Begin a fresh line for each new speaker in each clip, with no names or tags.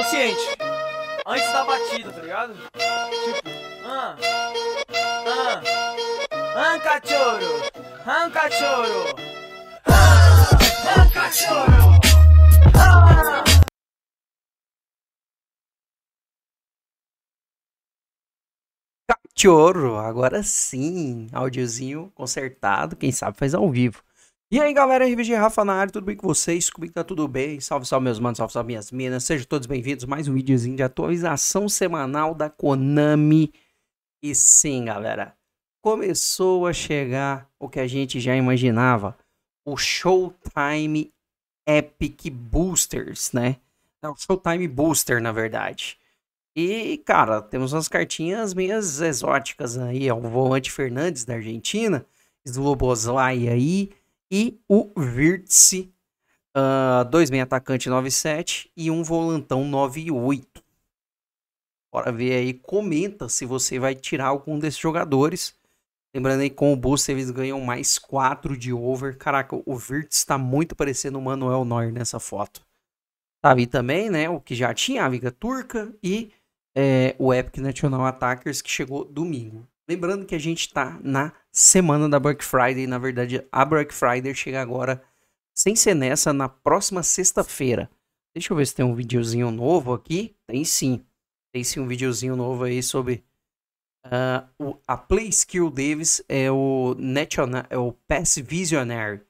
consciente. Antes da batida, tá ligado? Tipo, ah, ah, ah, cachorro, ah, cachorro, ah, cachorro, ah. Cachorro, agora sim, áudiozinho consertado, quem sabe faz ao vivo. E aí galera, RVG Rafa na área, tudo bem com vocês? Comigo tá tudo bem? Salve, salve meus manos, salve, salve minhas minas, sejam todos bem-vindos mais um videozinho de atualização semanal da Konami. E sim, galera, começou a chegar o que a gente já imaginava, o Showtime Epic Boosters, né? É o Showtime Booster, na verdade. E, cara, temos umas cartinhas meias exóticas aí, o Volante Fernandes da Argentina, Sloboslai aí e o Virtse, uh, ah, dois meia atacante 97 e um volantão 9-8. Bora ver aí, comenta se você vai tirar algum desses jogadores. Lembrando aí, com o Boost eles ganham mais 4 de over. Caraca, o Virtus está muito parecendo o Manuel Neuer nessa foto. Tava tá também, né, o que já tinha a Liga Turca e é, o Epic National Attackers que chegou domingo. Lembrando que a gente está na semana da Black Friday. Na verdade, a Black Friday chega agora, sem ser nessa, na próxima sexta-feira. Deixa eu ver se tem um videozinho novo aqui. Tem sim. Tem sim um videozinho novo aí sobre uh, o, a Play Skill Davis. É o, National, é o Pass Visionary.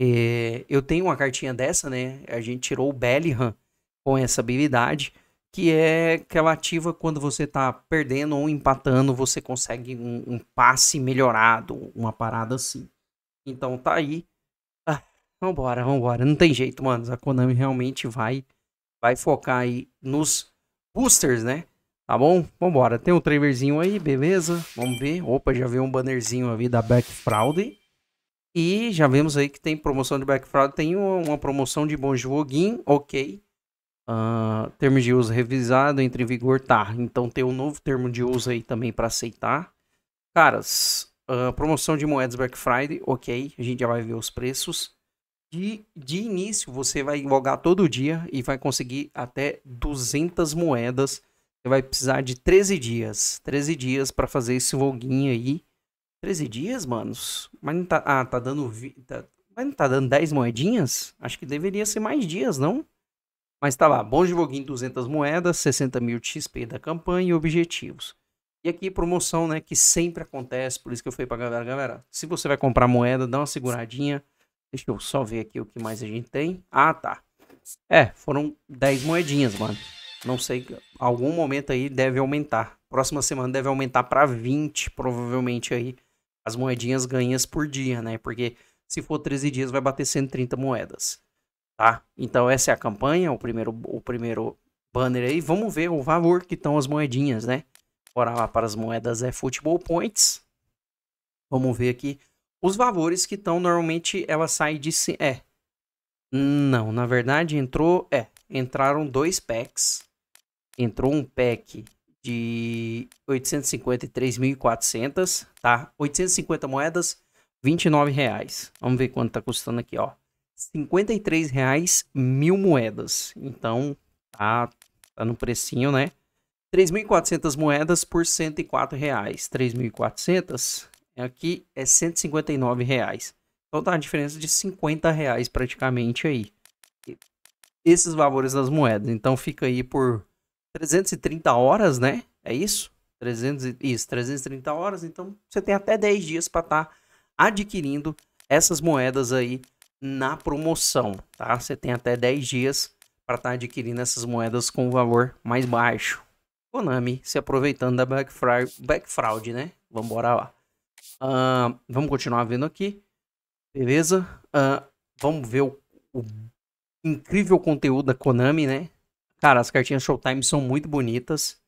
É, eu tenho uma cartinha dessa, né? A gente tirou o Bellingham com essa habilidade que é que ela ativa quando você está perdendo ou empatando, você consegue um, um, passe melhorado, uma parada assim. Então tá aí. Ah, vambora, vambora. Não tem jeito, mano. A Konami realmente vai, vai focar aí nos boosters, né? Tá bom? Vambora. Tem um trailerzinho aí, beleza? Vamos ver. Opa, já veio um bannerzinho ali da Back Fraud E já vemos aí que tem promoção de Back Fraude. Tem uma promoção de bom joguinho, ok Uh, termo de uso revisado entre em vigor, tá. Então tem um novo termo de uso aí também para aceitar. Caras, uh, promoção de moedas Black Friday, ok. A gente já vai ver os preços. De, de início, você vai logar todo dia e vai conseguir até 200 moedas. Você vai precisar de 13 dias. 13 dias para fazer esse login aí. 13 dias, manos? Mas não tá. Ah, tá dando. Tá, mas não tá dando 10 moedinhas? Acho que deveria ser mais dias, não? Mas tá lá, bons joguinho 200 moedas, 60 mil XP da campanha e objetivos. E aqui promoção, né, que sempre acontece, por isso que eu falei pra galera, galera, se você vai comprar moeda, dá uma seguradinha. Deixa eu só ver aqui o que mais a gente tem. Ah, tá. É, foram 10 moedinhas, mano. Não sei, algum momento aí deve aumentar. Próxima semana deve aumentar para 20, provavelmente aí, as moedinhas ganhas por dia, né? Porque se for 13 dias vai bater 130 moedas. Tá? Então essa é a campanha, o primeiro, o primeiro banner aí. Vamos ver o valor que estão as moedinhas, né? Bora lá para as moedas é Football Points. Vamos ver aqui os valores que estão. Normalmente ela sai de... É. Não, na verdade entrou... É, entraram dois packs. Entrou um pack de 853.400, tá? 850 moedas, 29 reais. Vamos ver quanto tá custando aqui, ó. 53 reais mil moedas. Então, tá, tá no precinho, né? 3.400 moedas por 104 reais. 3.400 é aqui é 159 reais. Então tá a diferença de 50 reais praticamente aí. Esses valores das moedas. Então fica aí por 330 horas, né? É isso? 300, isso, 330 horas. Então você tem até 10 dias para estar tá adquirindo essas moedas aí na promoção, tá? Você tem até 10 dias para estar tá adquirindo essas moedas com valor mais baixo. Konami se aproveitando da Black, Friday, Fraud, né? Vamos embora lá. Uh, vamos continuar vendo aqui. Beleza? Uh, vamos ver o, o, incrível conteúdo da Konami, né? Cara, as cartinhas Showtime são muito bonitas,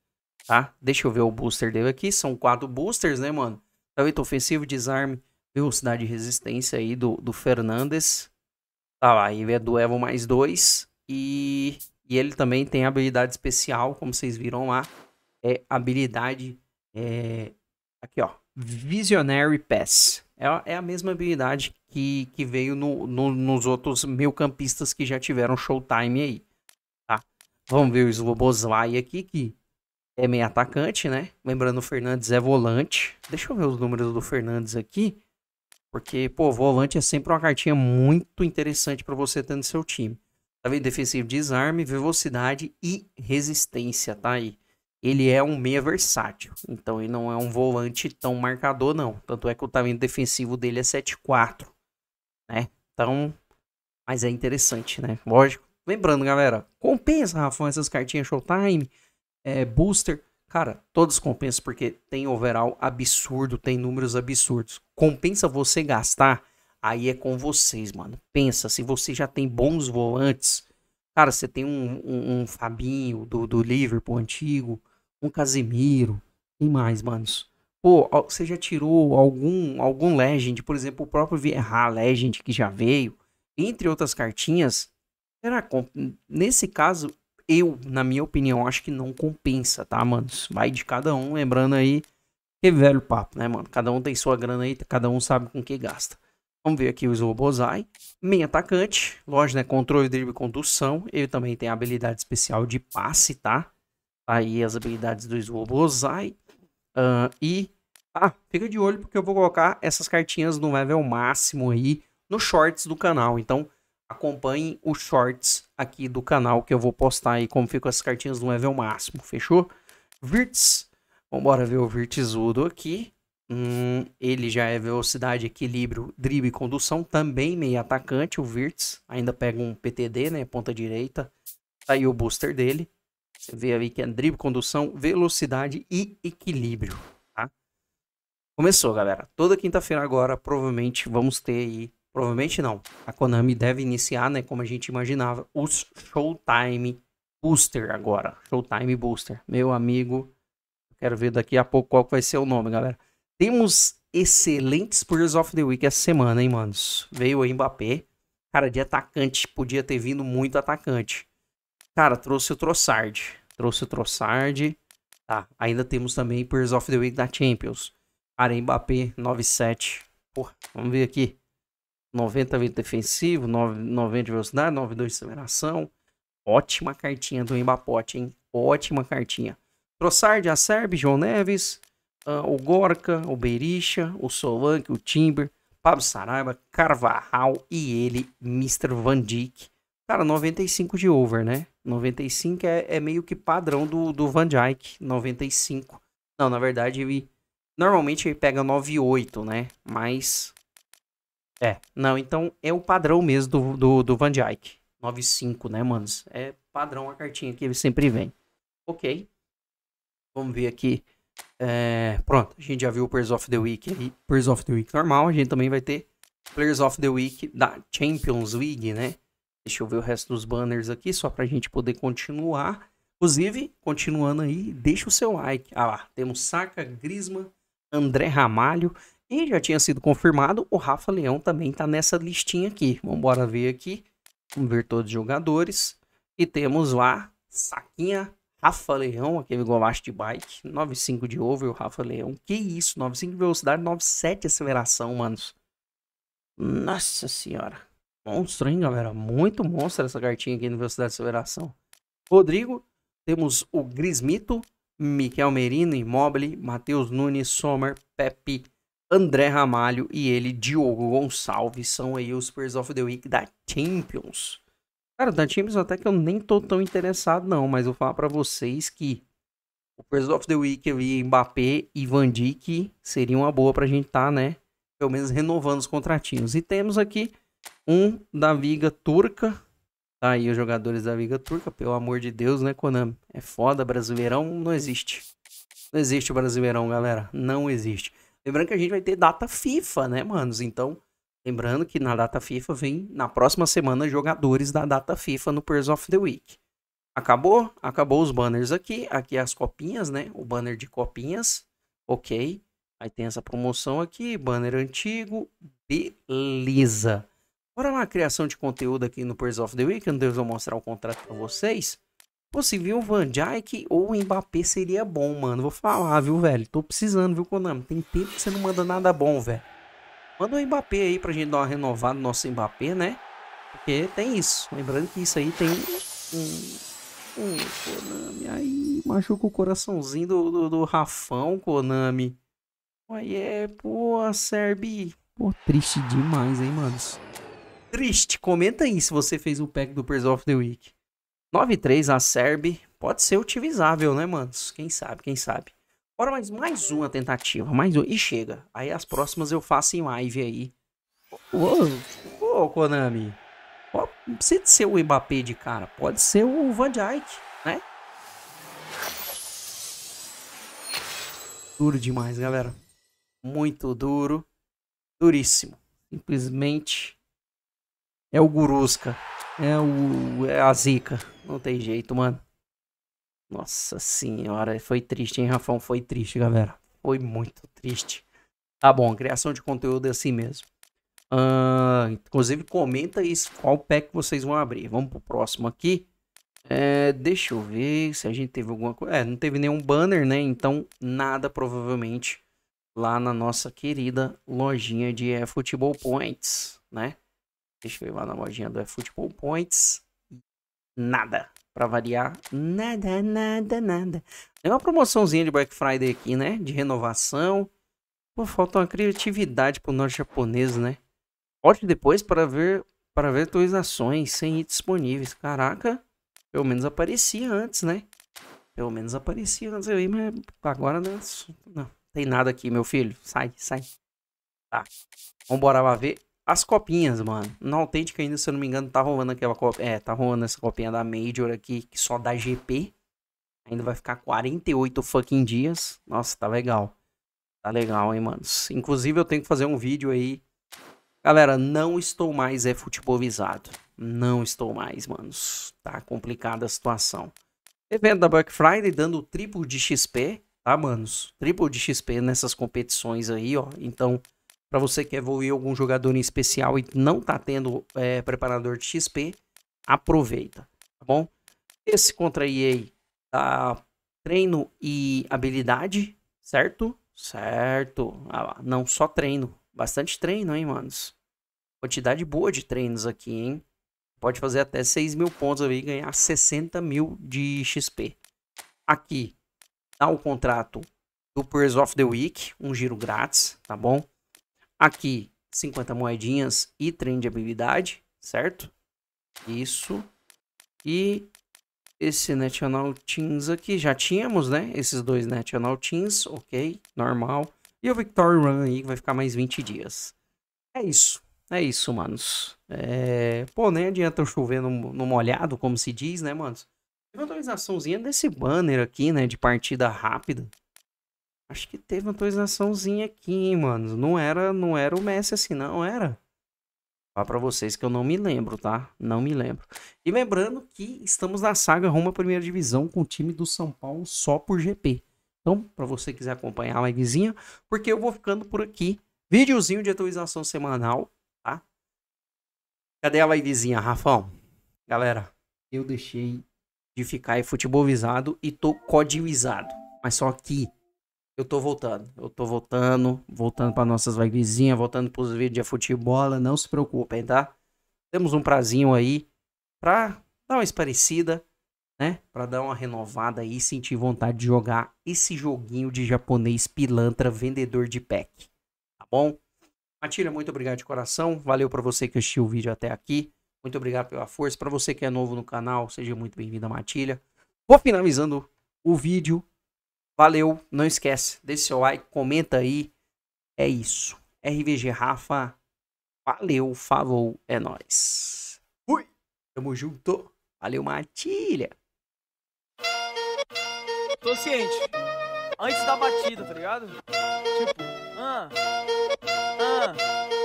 tá? Deixa eu ver o booster dele aqui. São quatro boosters, né, mano? Talento ofensivo, desarme, Velocidade de resistência aí do, do Fernandes. Tá lá, ele é do Evo mais dois E, e ele também tem habilidade especial, como vocês viram lá. É habilidade. É, aqui, ó. Visionary Pass. É, é a mesma habilidade que, que veio no, no, nos outros meio-campistas que já tiveram showtime aí. Tá? Vamos ver o Sloboslai aqui, que é meio atacante, né? Lembrando, o Fernandes é volante. Deixa eu ver os números do Fernandes aqui. Porque, pô, volante é sempre uma cartinha muito interessante para você ter no seu time. Tá vendo? Defensivo desarme, velocidade e resistência, tá aí. Ele é um meia versátil, então ele não é um volante tão marcador, não. Tanto é que o talento defensivo dele é 7-4, né? Então, mas é interessante, né? Lógico. Lembrando, galera, compensa, Rafão, essas cartinhas Showtime, é, Booster. Cara, todos compensam porque tem overall absurdo, tem números absurdos. Compensa você gastar, aí é com vocês, mano. Pensa, se você já tem bons volantes, cara, você tem um, um, um Fabinho do, do Liverpool antigo, um Casemiro, e mais, manos? Pô, você já tirou algum algum Legend, por exemplo, o próprio Vieira Legend que já veio, entre outras cartinhas. Será que nesse caso eu, na minha opinião, acho que não compensa, tá, mano Vai de cada um, lembrando aí que velho papo, né, mano? Cada um tem sua grana aí, cada um sabe com que gasta. Vamos ver aqui os Robozai. Meio atacante, lógico, né? Controle, drible e condução. Ele também tem a habilidade especial de passe, tá? tá? Aí as habilidades dos Robozai. Uh, e, ah, fica de olho porque eu vou colocar essas cartinhas no level máximo aí nos shorts do canal. Então, acompanhem os shorts aqui do canal que eu vou postar aí como ficam as cartinhas do level máximo, fechou? Virts, vamos ver o Virtsudo aqui. Hum, ele já é velocidade, equilíbrio, drible e condução, também meio atacante, o Virts. Ainda pega um PTD, né, ponta direita. Tá aí o booster dele. Você vê aí que é drible, condução, velocidade e equilíbrio, tá? Começou, galera. Toda quinta-feira agora, provavelmente, vamos ter aí Provavelmente não. A Konami deve iniciar, né, como a gente imaginava, os Showtime Booster agora. Showtime Booster. Meu amigo, quero ver daqui a pouco qual vai ser o nome, galera. Temos excelentes Players of the Week essa semana, hein, manos? Veio o Mbappé. Cara, de atacante, podia ter vindo muito atacante. Cara, trouxe o Trossard. Trouxe o Trossard. Tá, ainda temos também Players of the Week da Champions. Cara, Mbappé, 9-7. Porra, vamos ver aqui. 90 de defensivo, 90 de velocidade, 92 de aceleração. Ótima cartinha do Embapote, hein? Ótima cartinha. Trossard, Acerbe, João Neves, uh, o Gorka, o Berisha, o Solank, o Timber, Pablo Saraiva, Carvajal e ele, Mr. Van Dijk. Cara, 95 de over, né? 95 é, é meio que padrão do, do Van Dijk, 95. Não, na verdade, ele, normalmente ele pega 98, né? Mas é, não, então é o padrão mesmo do, do, do Van Dyke. 9,5, né, manos? É padrão a cartinha que ele sempre vem. Ok. Vamos ver aqui. É, pronto, a gente já viu o Players of the Week aí. Players of the Week normal, a gente também vai ter Players of the Week da Champions League, né? Deixa eu ver o resto dos banners aqui, só pra gente poder continuar. Inclusive, continuando aí, deixa o seu like. Ah lá, temos Saca, Grisma, André Ramalho. E já tinha sido confirmado, o Rafa Leão também está nessa listinha aqui. Vamos embora ver aqui. Vamos ver todos os jogadores. E temos lá, saquinha, Rafa Leão, aquele golaço de bike. 9.5 de over, o Rafa Leão. Que isso, 9.5 de velocidade, 9.7 de aceleração, manos. Nossa senhora. Monstro, hein, galera? Muito monstro essa cartinha aqui no velocidade de aceleração. Rodrigo, temos o Grismito, Miquel Merino, Immobile, Matheus Nunes, Sommer, Pepe, André Ramalho e ele, Diogo Gonçalves, são aí os Spurs of the Week da Champions. Cara, da Champions até que eu nem tô tão interessado não, mas eu vou falar para vocês que o Spurs of the Week ali, Mbappé e Van Dijk seria uma boa pra gente tá, né, pelo menos renovando os contratinhos. E temos aqui um da Viga Turca, tá aí os jogadores da Viga Turca, pelo amor de Deus, né, Konami? É foda, Brasileirão não existe. Não existe o Brasileirão, galera, não existe. Lembrando que a gente vai ter data FIFA, né, manos? Então, lembrando que na data FIFA vem, na próxima semana, jogadores da data FIFA no Pairs of the Week. Acabou? Acabou os banners aqui. Aqui as copinhas, né? O banner de copinhas. Ok. Aí tem essa promoção aqui, banner antigo. Beleza. Bora lá, criação de conteúdo aqui no Pairs of the Week. Deus vou mostrar o contrato para vocês. Pô, se o Van Dijk ou o Mbappé seria bom, mano. Vou falar, viu, velho? Tô precisando, viu, Konami? Tem tempo que você não manda nada bom, velho. Manda o Mbappé aí pra gente dar uma renovada no nosso Mbappé, né? Porque tem isso. Lembrando que isso aí tem um... um Konami, aí machuca o coraçãozinho do, do, do Rafão, Konami. Aí é, pô, Serbi. Pô, triste demais, hein, mano? Triste. Comenta aí se você fez o pack do Pers of the Week. 9-3 a Serbi pode ser utilizável, né, manos? Quem sabe, quem sabe. Bora mais, mais uma tentativa, mais uma. E chega. Aí as próximas eu faço em live aí. Ô, ô, Konami. não precisa ser o Mbappé de cara. Pode ser o Van Dijk, né? Duro demais, galera. Muito duro. Duríssimo. Simplesmente é o Guruska. É, o, é a zica. Não tem jeito, mano. Nossa senhora, foi triste, hein, Rafão? Foi triste, galera. Foi muito triste. Tá bom, criação de conteúdo é assim mesmo. Uh, inclusive, comenta isso, qual pack vocês vão abrir. Vamos pro próximo aqui. É, deixa eu ver se a gente teve alguma coisa. É, não teve nenhum banner, né? Então, nada provavelmente lá na nossa querida lojinha de é, Futebol Points, né? Deixa eu ir lá na lojinha do Football Points. Nada. Pra variar, nada, nada, nada. Tem uma promoçãozinha de Black Friday aqui, né? De renovação. Pô, falta uma criatividade pro nosso japonês, né? Pode depois para ver para ver ações sem itens disponíveis. Caraca, pelo menos aparecia antes, né? Pelo menos aparecia antes aí, mas agora não, é não tem nada aqui, meu filho. Sai, sai. Tá. Vambora lá ver as copinhas, mano. Na autêntica ainda, se eu não me engano, tá rolando aquela copa. É, tá rolando essa copinha da Major aqui, que só dá GP. Ainda vai ficar 48 fucking dias. Nossa, tá legal. Tá legal, hein, mano. Inclusive, eu tenho que fazer um vídeo aí. Galera, não estou mais é futebolizado. Não estou mais, manos. Tá complicada a situação. Evento da Black Friday dando triplo de XP, tá, manos? Triplo de XP nessas competições aí, ó. Então, para você que evoluir algum jogador em especial e não tá tendo é, preparador de XP, aproveita, tá bom? Esse contra EA tá treino e habilidade, certo? Certo. Ah, não só treino, bastante treino, hein, manos? Quantidade boa de treinos aqui, hein? Pode fazer até 6 mil pontos aí e ganhar 60 mil de XP. Aqui, dá o contrato do Purse of the Week, um giro grátis, tá bom? Aqui, 50 moedinhas e trem de habilidade, certo? Isso. E esse National Teams aqui, já tínhamos, né? Esses dois National Teams, ok, normal. E o Victory Run aí, que vai ficar mais 20 dias. É isso, é isso, manos. É... Pô, nem adianta eu chover no, no molhado, como se diz, né, manos? uma atualizaçãozinha desse banner aqui, né, de partida rápida. Acho que teve uma atualizaçãozinha aqui, hein, mano. Não era, não era o Messi assim, não era. Fala pra vocês que eu não me lembro, tá? Não me lembro. E lembrando que estamos na saga rumo à primeira divisão com o time do São Paulo só por GP. Então, para você quiser acompanhar a livezinha, porque eu vou ficando por aqui. Videozinho de atualização semanal, tá? Cadê a livezinha, Rafão? Galera, eu deixei de ficar futebolizado e tô codilizado. Mas só que eu tô voltando. Eu tô voltando, voltando para nossas vibezinhas, voltando pros vídeos de futebol. Não se preocupem, tá? Temos um prazinho aí pra dar uma esparecida, né? Pra dar uma renovada aí, sentir vontade de jogar esse joguinho de japonês pilantra vendedor de pack. Tá bom? Matilha, muito obrigado de coração. Valeu para você que assistiu o vídeo até aqui. Muito obrigado pela força. Para você que é novo no canal, seja muito bem-vindo Matilha. Vou finalizando o vídeo Valeu, não esquece, deixa seu like, comenta aí. É isso. RVG Rafa, valeu, favor, é nós. Fui, tamo junto. Valeu, Matilha. Tô ciente. Antes da batida, tá ligado? Tipo, ah, ah,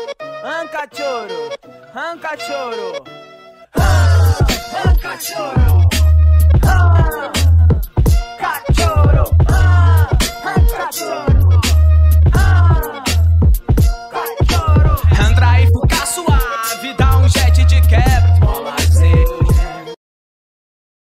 ah, cachorro, ah, cachorro, ah, ah, cachorro. Gotcha.